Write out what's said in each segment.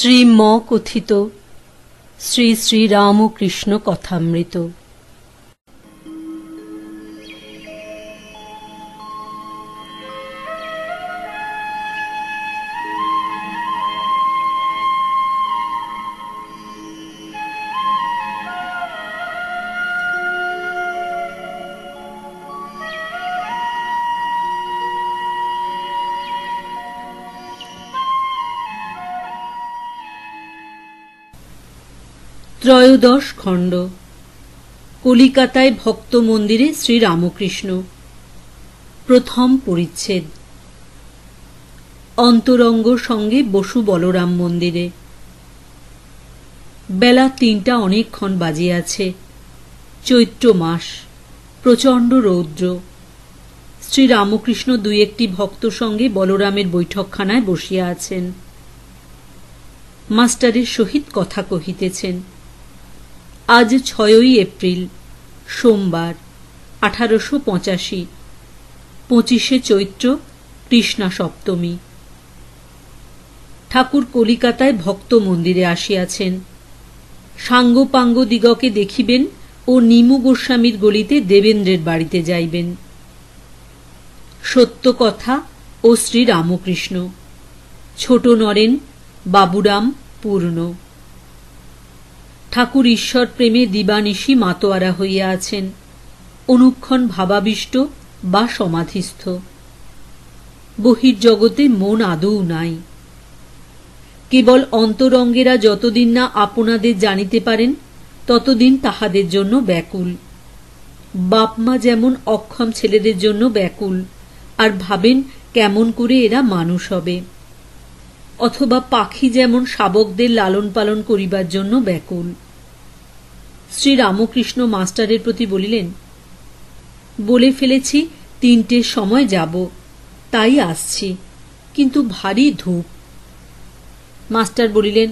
শ্রী ম কথিত শ্রী শ্রী রামকৃষ্ণ কথামৃত ত্রয়োদশ খণ্ড কলিকাতায় ভক্ত মন্দিরে শ্রীরামকৃষ্ণ প্রথম পরিচ্ছেদ অন্তরঙ্গ সঙ্গে বসু বলরাম মন্দিরে বেলা তিনটা অনেকক্ষণ বাজিয়াছে চৈত্র মাস প্রচণ্ড রৌদ্র শ্রীরামকৃষ্ণ দুই একটি ভক্ত সঙ্গে বলরামের বৈঠকখানায় বসিয়া আছেন মাস্টারের সহিত কথা কহিতেছেন আজ ছয়ই এপ্রিল সোমবার আঠারোশো পঁচাশি পঁচিশে চৈত্র কৃষ্ণা সপ্তমী ঠাকুর কলিকাতায় ভক্ত মন্দিরে আসিয়াছেন সাঙ্গপাঙ্গ দিগকে দেখিবেন ও নিমু গোস্বামীর গলিতে দেবেন্দ্রের বাড়িতে যাইবেন সত্য কথা ও শ্রী রামকৃষ্ণ ছোট নরেন বাবুরাম পূর্ণ ঠাকুর ঈশ্বর প্রেমে দিবানিশি মাতোয়ারা হইয়া আছেন অনুক্ষণ ভাবাবিষ্ট বা সমাধিস্থ বহির্জগতে মন আদৌ নাই কেবল অন্তরঙ্গেরা যতদিন না আপনাদের জানিতে পারেন ততদিন তাহাদের জন্য ব্যাকুল বাপমা যেমন অক্ষম ছেলেদের জন্য ব্যাকুল আর ভাবেন কেমন করে এরা মানুষ হবে অথবা পাখি যেমন শাবকদের লালন পালন করিবার জন্য ব্যাকুল শ্রী রামকৃষ্ণ মাস্টারের প্রতি বলিলেন বলে ফেলেছি তিনটের সময় যাব তাই আসছি কিন্তু ভারী ধূপ মাস্টার বলিলেন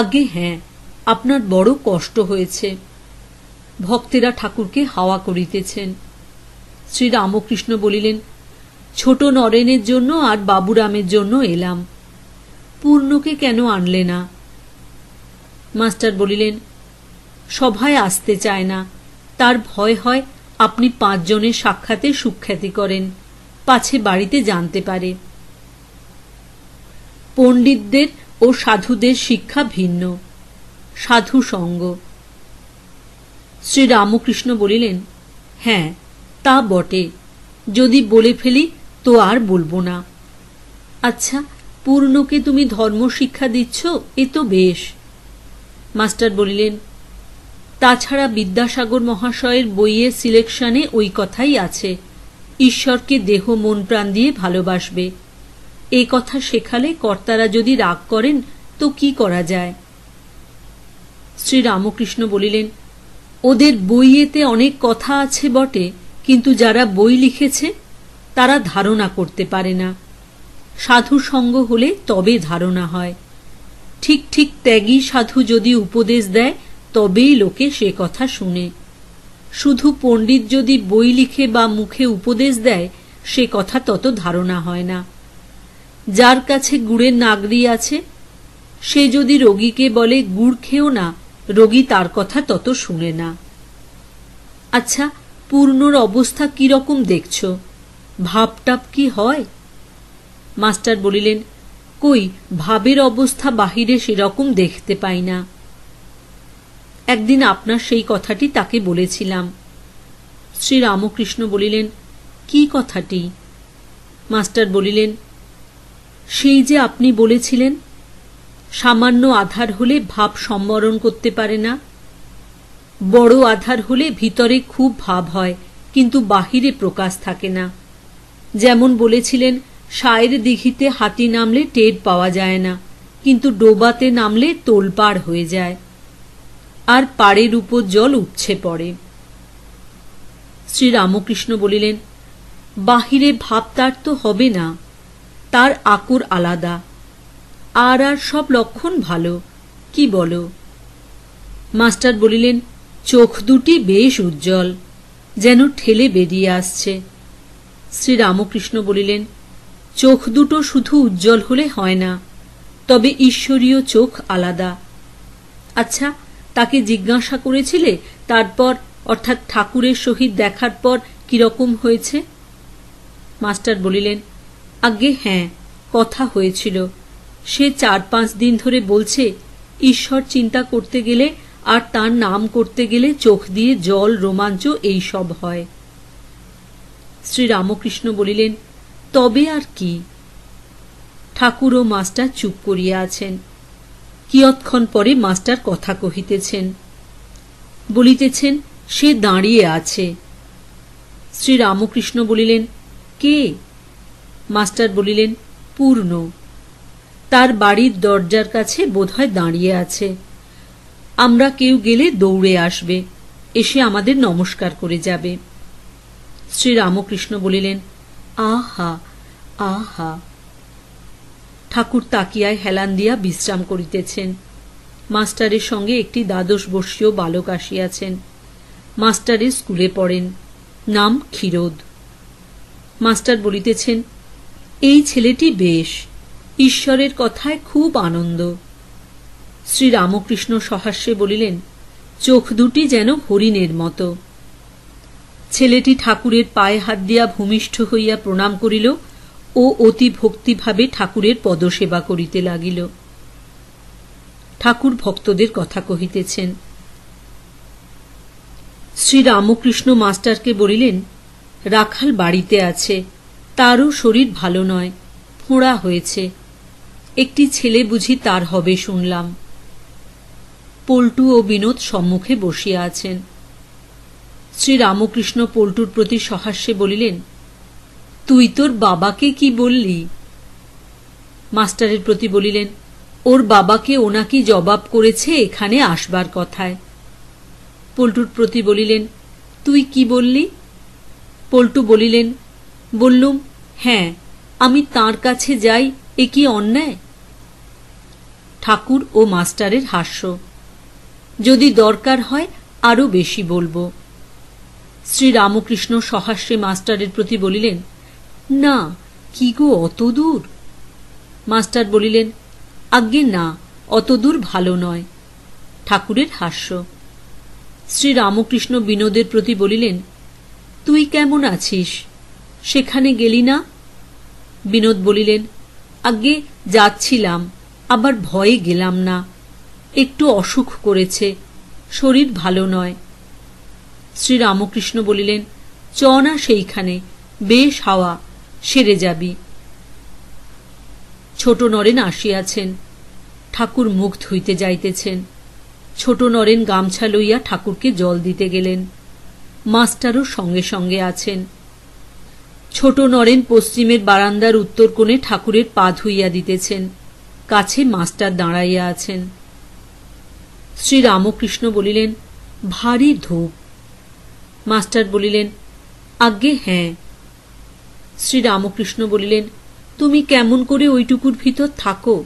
আগে হ্যাঁ আপনার বড় কষ্ট হয়েছে ভক্তেরা ঠাকুরকে হাওয়া করিতেছেন শ্রীরামকৃষ্ণ বলিলেন ছোট নরেনের জন্য আর বাবুরামের জন্য এলাম পূর্ণকে কেন আনলে না মাস্টার বলিলেন সভায় আসতে চায় না তার ভয় হয় আপনি পাঁচজনের সাক্ষাতে সুখ্যাতি করেন পাছে বাড়িতে জানতে পারে পণ্ডিতদের ও সাধুদের শিক্ষা ভিন্ন সাধু সঙ্গ রামকৃষ্ণ বলিলেন হ্যাঁ তা বটে যদি বলে ফেলি তো আর বলবো না আচ্ছা পূর্ণকে তুমি ধর্ম শিক্ষা দিচ্ছ এ তো বেশ মাস্টার বলিলেন তাছাড়া বিদ্যাসাগর মহাশয়ের বইয়ের সিলেকশনে ওই কথাই আছে ঈশ্বরকে দেহ মন প্রাণ দিয়ে ভালোবাসবে এ কথা শেখালে কর্তারা যদি রাগ করেন তো কি করা যায় শ্রী রামকৃষ্ণ বলিলেন ওদের বইয়েতে অনেক কথা আছে বটে কিন্তু যারা বই লিখেছে তারা ধারণা করতে পারে না সাধু সঙ্গ হলে তবে ধারণা হয় ঠিক ঠিক ত্যাগী সাধু যদি উপদেশ দেয় তবেই লোকে সে কথা শুনে শুধু পণ্ডিত যদি বই লিখে বা মুখে উপদেশ দেয় সে কথা তত ধারণা হয় না যার কাছে গুড়ের নাগরি আছে সে যদি রোগীকে বলে গুড় খেও না রোগী তার কথা তত শুনে না আচ্ছা পূর্ণর অবস্থা কীরকম দেখছ ভাবটাপ কি হয় মাস্টার বলিলেন কই ভাবের অবস্থা বাহিরে সেরকম দেখতে পাই না একদিন আপনার সেই কথাটি তাকে বলেছিলাম শ্রী রামকৃষ্ণ বলিলেন কি কথাটি মাস্টার বলিলেন সেই যে আপনি বলেছিলেন সামান্য আধার হলে ভাব সম্বরণ করতে পারে না বড় আধার হলে ভিতরে খুব ভাব হয় কিন্তু বাহিরে প্রকাশ থাকে না যেমন বলেছিলেন সায়ের দিঘিতে হাতি নামলে টের পাওয়া যায় না কিন্তু ডোবাতে নামলে তোলপাড় হয়ে যায় আর পাড়ের উপর জল উপছে পড়ে শ্রীরামকৃষ্ণ বলিলেন বাহিরে ভাবতার তো হবে না তার আকর আলাদা আর আর সব লক্ষণ ভালো কি বলো মাস্টার বলিলেন চোখ দুটি বেশ উজ্জ্বল যেন ঠেলে বেরিয়ে আসছে শ্রীরামকৃষ্ণ বলিলেন চোখ দুটো শুধু উজ্জ্বল হলে হয় না তবে ঈশ্বরীয় চোখ আলাদা আচ্ছা তাকে জিজ্ঞাসা করেছিলে তারপর অর্থাৎ ঠাকুরের সহিত দেখার পর কিরকম হয়েছে মাস্টার বলিলেন আগে হ্যাঁ কথা হয়েছিল সে চার পাঁচ দিন ধরে বলছে ঈশ্বর চিন্তা করতে গেলে আর তার নাম করতে গেলে চোখ দিয়ে জল রোমাঞ্চ এই সব হয় শ্রীরামকৃষ্ণ বলিলেন তবে আর কি ঠাকুর ও মাস্টার চুপ করিয়া আছেন কিয়ৎক্ষণ পরে মাস্টার কথা কহিতেছেন বলিতেছেন সে দাঁড়িয়ে আছে শ্রী রামকৃষ্ণ বলিলেন কে মাস্টার বলিলেন পূর্ণ তার বাড়ির দরজার কাছে বোধহয় দাঁড়িয়ে আছে আমরা কেউ গেলে দৌড়ে আসবে এসে আমাদের নমস্কার করে যাবে শ্রীরামকৃষ্ণ বলিলেন আহা আহা ঠাকুর তাকিয়ায় হেলান দিয়া বিশ্রাম করিতেছেন মাস্টারের সঙ্গে একটি দ্বাদশ বর্ষীয় বালক আসিয়াছেন মাস্টারের স্কুলে পড়েন নাম ক্ষীরোদ মাস্টার বলিতেছেন এই ছেলেটি বেশ ঈশ্বরের কথায় খুব আনন্দ শ্রীরামকৃষ্ণ সহাস্যে বলিলেন চোখ দুটি যেন হরিণের মতো ছেলেটি ঠাকুরের পায়ে হাত দিয়া ভূমিষ্ঠ হইয়া প্রণাম করিল ও অতি ভক্তিভাবে ঠাকুরের পদসেবা করিতে লাগিল ঠাকুর ভক্তদের কথা কহিতেছেন শ্রী রামকৃষ্ণ মাস্টারকে বলিলেন রাখাল বাড়িতে আছে তারও শরীর ভালো নয় ফোঁড়া হয়েছে একটি ছেলে বুঝি তার হবে শুনলাম পল্টু ও বিনোদ সম্মুখে বসিয়া আছেন শ্রীরামকৃষ্ণ পল্টুর প্রতি সহাস্যে বলিলেন তুই তোর বাবাকে কি বললি মাস্টারের প্রতি বলিলেন ওর বাবাকে ওনাকি জবাব করেছে এখানে আসবার কথায় পল্টুর প্রতি বলিলেন তুই কি বললি পল্টু বলিলেন বললুম হ্যাঁ আমি তার কাছে যাই এ কি অন্যায় ঠাকুর ও মাস্টারের হাস্য যদি দরকার হয় আরও বেশি বলবো শ্রীরামকৃষ্ণ সহাস্যে মাস্টারের প্রতি বলিলেন না কি গো অত দূর মাস্টার বলিলেন আজ্ঞে না অত দূর ভালো নয় ঠাকুরের হাস্য শ্রীরামকৃষ্ণ বিনোদের প্রতি বলিলেন তুই কেমন আছিস সেখানে গেলি না বিনোদ বলিলেন আগে যাচ্ছিলাম আবার ভয়ে গেলাম না একটু অসুখ করেছে শরীর ভালো নয় শ্রীরামকৃষ্ণ বলিলেন চ না সেইখানে বেশ হাওয়া সেরে যাবি ছোট নরেন আসিয়াছেন ঠাকুর মুখ ধুইতে যাইতেছেন ছোট নরেন গামছা লইয়া ঠাকুরকে জল দিতে গেলেন মাস্টারও সঙ্গে সঙ্গে আছেন ছোট নরেন পশ্চিমের বারান্দার উত্তর কোণে ঠাকুরের পা ধুইয়া দিতেছেন কাছে মাস্টার দাঁড়াইয়া আছেন শ্রীরামকৃষ্ণ বলিলেন ভারী ধূপ মাস্টার বলিলেন আজ্ঞে হ্যাঁ শ্রীরামকৃষ্ণ বলিলেন তুমি কেমন করে ওইটুকুর ভিতর থাকো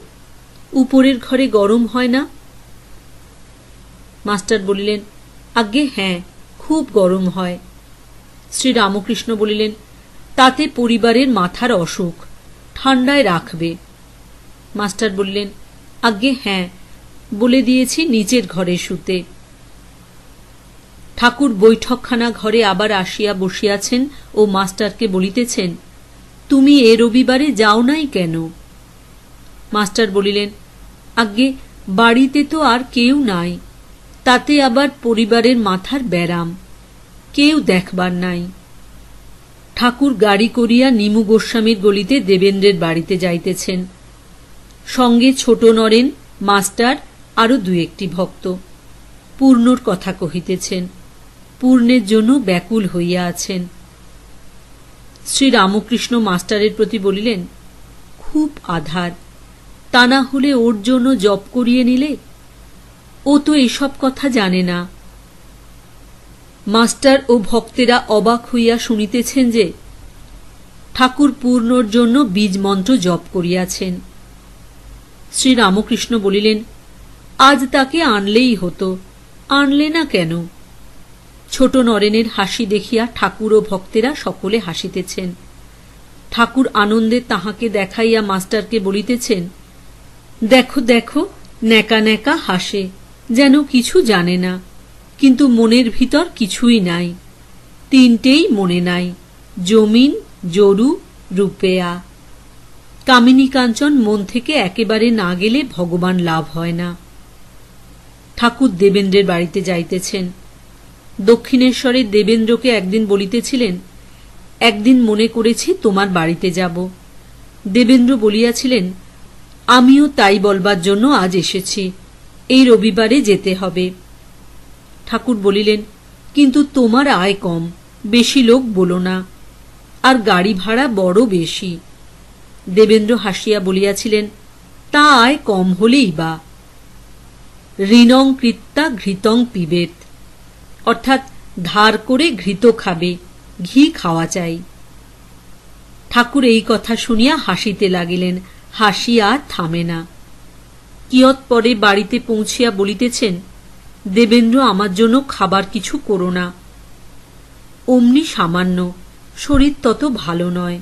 উপরের ঘরে গরম হয় না মাস্টার বলিলেন আজ্ঞে হ্যাঁ খুব গরম হয় শ্রী রামকৃষ্ণ বলিলেন তাতে পরিবারের মাথার অসুখ ঠান্ডায় রাখবে মাস্টার বললেন আজ্ঞে হ্যাঁ বলে দিয়েছি নিজের ঘরে শুতে ঠাকুর বৈঠকখানা ঘরে আবার আসিয়া বসিয়াছেন ও মাস্টারকে বলিতেছেন তুমি এ রবিবারে যাও নাই কেন মাস্টার বলিলেন আজ্ঞে বাড়িতে তো আর কেউ নাই তাতে আবার পরিবারের মাথার ব্যারাম কেউ দেখবার নাই ঠাকুর গাড়ি করিয়া নিমু গোস্বামীর গলিতে দেবেন্দ্রের বাড়িতে যাইতেছেন সঙ্গে ছোট নরেন মাস্টার আরও দু একটি ভক্ত পূর্ণর কথা কহিতেছেন পূর্ণের জন্য ব্যাকুল হইয়া আছেন শ্রীরামকৃষ্ণ মাস্টারের প্রতি বলিলেন খুব আধার তা না হলে ওর জন্য জপ করিয়ে নিলে ও তো এসব কথা জানে না মাস্টার ও ভক্তেরা অবাক হইয়া শুনিতেছেন যে ঠাকুর পূর্ণর জন্য বীজ মন্ত্র জপ করিয়াছেন শ্রীরামকৃষ্ণ বলিলেন আজ তাকে আনলেই হতো আনলে না কেন ছোট নরেনের হাসি দেখিয়া ঠাকুর ও ভক্তেরা সকলে হাসিতেছেন ঠাকুর আনন্দে তাহাকে দেখাইয়া মাস্টারকে বলিতেছেন দেখো দেখো ন্যাকা ন্যাকা হাসে যেন কিছু জানে না কিন্তু মনের ভিতর কিছুই নাই তিনটেই মনে নাই জমিন জরু রূপেয়া কামিনী কাঞ্চন মন থেকে একেবারে না গেলে ভগবান লাভ হয় না ঠাকুর দেবেন্দ্রের বাড়িতে যাইতেছেন দক্ষিণেশ্বরে দেবেন্দ্রকে একদিন বলিতেছিলেন একদিন মনে করেছি তোমার বাড়িতে যাব দেবেন্দ্র বলিয়াছিলেন আমিও তাই বলবার জন্য আজ এসেছি এই রবিবারে যেতে হবে ঠাকুর বলিলেন কিন্তু তোমার আয় কম বেশি লোক বলো না আর গাড়ি ভাড়া বড় বেশি দেবেন্দ্র হাসিয়া বলিয়াছিলেন তা আয় কম হলেই বা ঋণং কৃত্যা ঘৃতং পিবেত অর্থাৎ ধার করে ঘৃত খাবে ঘি খাওয়া চাই ঠাকুর এই কথা শুনিয়া হাসিতে লাগিলেন হাসি আর থামে না কিয়ৎ পরে বাড়িতে পৌঁছিয়া বলিতেছেন দেবেন্দ্র আমার জন্য খাবার কিছু করো না অমনি সামান্য শরীর তত ভালো নয়